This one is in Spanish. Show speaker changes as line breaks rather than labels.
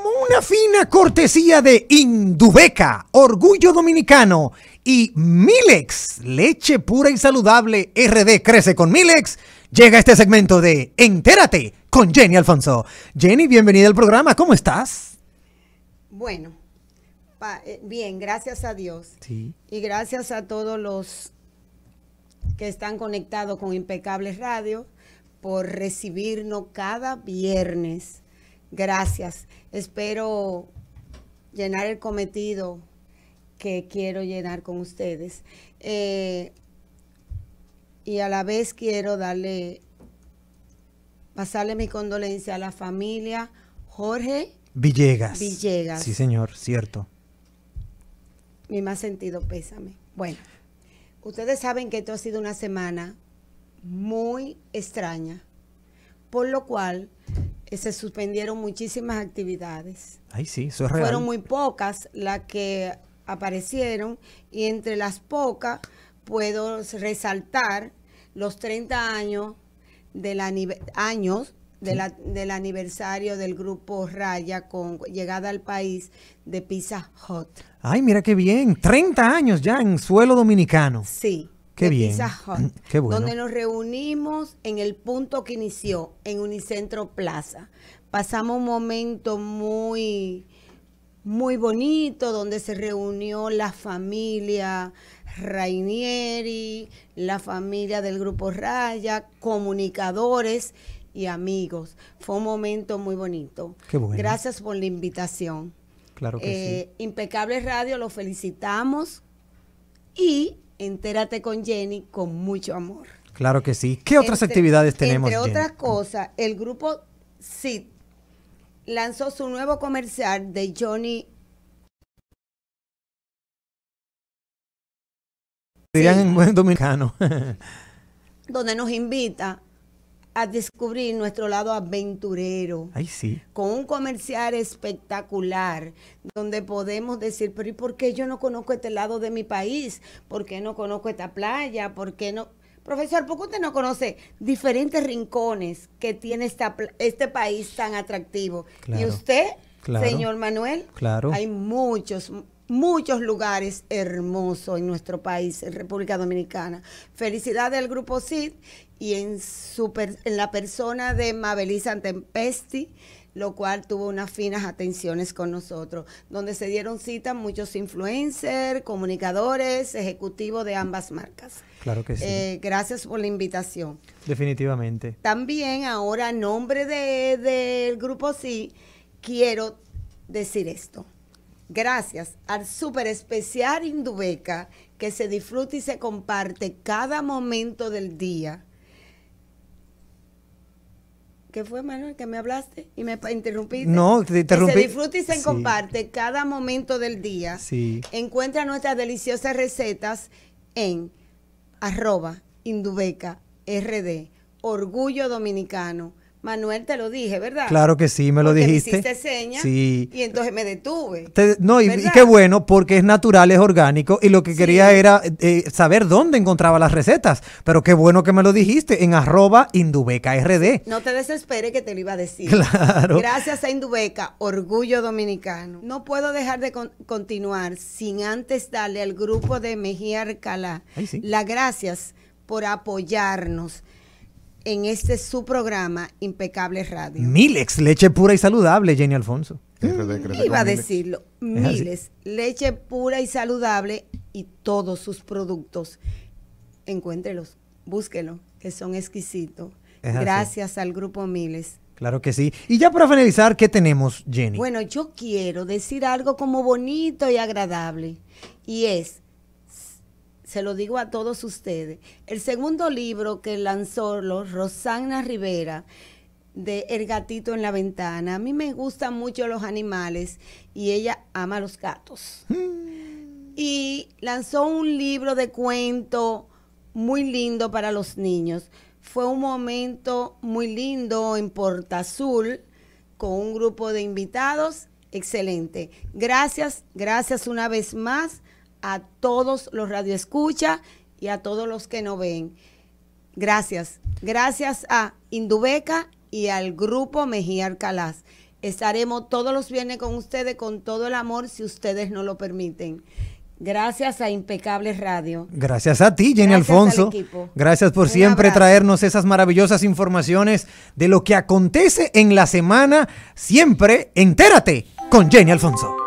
como una fina cortesía de Indubeca, Orgullo Dominicano y Milex, leche pura y saludable, RD crece con Milex, llega este segmento de Entérate con Jenny Alfonso. Jenny, bienvenida al programa, ¿cómo estás?
Bueno, eh, bien, gracias a Dios. Y gracias a todos los que están conectados con Impecables Radio por recibirnos cada viernes Gracias. Espero llenar el cometido que quiero llenar con ustedes. Eh, y a la vez quiero darle, pasarle mi condolencia a la familia Jorge
Villegas. Villegas. Sí, señor, cierto.
Mi más sentido pésame. Bueno, ustedes saben que esto ha sido una semana muy extraña, por lo cual eh, se suspendieron muchísimas actividades.
Ay, sí, eso es real. Fueron muy
pocas las que aparecieron y entre las pocas puedo resaltar los 30 años del, años del aniversario del grupo Raya con llegada al país de Pizza hot
Ay, mira qué bien, 30 años ya en suelo dominicano.
Sí. Qué bien. bueno. donde nos reunimos en el punto que inició, en Unicentro Plaza. Pasamos un momento muy, muy bonito, donde se reunió la familia Rainieri, la familia del Grupo Raya, comunicadores y amigos. Fue un momento muy bonito. Qué bueno. Gracias por la invitación.
Claro que sí. Eh,
Impecable Radio, lo felicitamos y Entérate con Jenny con mucho amor.
Claro que sí. ¿Qué otras actividades tenemos? Entre otras
cosas, el grupo SID lanzó su nuevo comercial de Johnny.
Dirían en buen dominicano.
donde nos invita a descubrir nuestro lado aventurero. Ay, sí. Con un comercial espectacular, donde podemos decir, pero ¿y por qué yo no conozco este lado de mi país? ¿Por qué no conozco esta playa? ¿Por qué no? Profesor, ¿por qué usted no conoce diferentes rincones que tiene esta, este país tan atractivo? y usted, señor Manuel, claro. hay muchos muchos lugares hermosos en nuestro país, en República Dominicana. Felicidades al grupo CID y en, en la persona de Mabelisa Tempesti, lo cual tuvo unas finas atenciones con nosotros, donde se dieron cita muchos influencers, comunicadores, ejecutivos de ambas marcas.
Claro que sí. Eh,
gracias por la invitación.
Definitivamente.
También ahora, a nombre del grupo CID, quiero decir esto. Gracias al super especial Indubeca que se disfruta y se comparte cada momento del día. ¿Qué fue, Manuel? ¿Que me hablaste y me interrumpiste? No, te interrumpí. se disfruta y se comparte cada momento del día. Sí. Encuentra nuestras deliciosas recetas en arroba Indubeca RD, Orgullo Dominicano. Manuel, te lo dije, ¿verdad? Claro que sí, me lo dijiste. Me hiciste señas sí. y entonces me detuve.
no, y, qué bueno, porque es natural, es orgánico, y lo que quería era eh, eh, saber dónde encontraba las recetas. Pero qué bueno que me lo dijiste, en arroba Indubeca RD.
No te desesperes que te lo iba a decir. Claro. Gracias a Indubeca, orgullo dominicano. No puedo dejar de continuar sin antes darle al grupo de Mejía Arcalá las gracias por apoyarnos en este su programa Impecable Radio.
Miles leche pura y saludable, Jenny Alfonso.
Iba a decirlo, miles. leche pura y saludable y todos sus productos. Encuéntrelos, búsquenlos, que son exquisitos. Gracias al grupo Miles.
Claro que sí. Y ya para finalizar, ¿qué tenemos, Jenny?
Bueno, yo quiero decir algo como bonito y agradable. Y es se lo digo a todos ustedes, el segundo libro que lanzó los Rosana Rivera, de El gatito en la ventana. A mí me gustan mucho los animales y ella ama los gatos. Mm. Y lanzó un libro de cuento muy lindo para los niños. Fue un momento muy lindo en Porta Azul con un grupo de invitados. Excelente. Gracias, gracias una vez más a todos los radioescuchas y a todos los que no ven. Gracias. Gracias a Indubeca y al grupo Mejía Arcalás. Estaremos todos los viernes con ustedes con todo el amor si ustedes no lo permiten. Gracias a Impecable Radio.
Gracias a ti, Jenny Alfonso. Gracias por siempre traernos esas maravillosas informaciones de lo que acontece en la semana. Siempre entérate con Jenny Alfonso.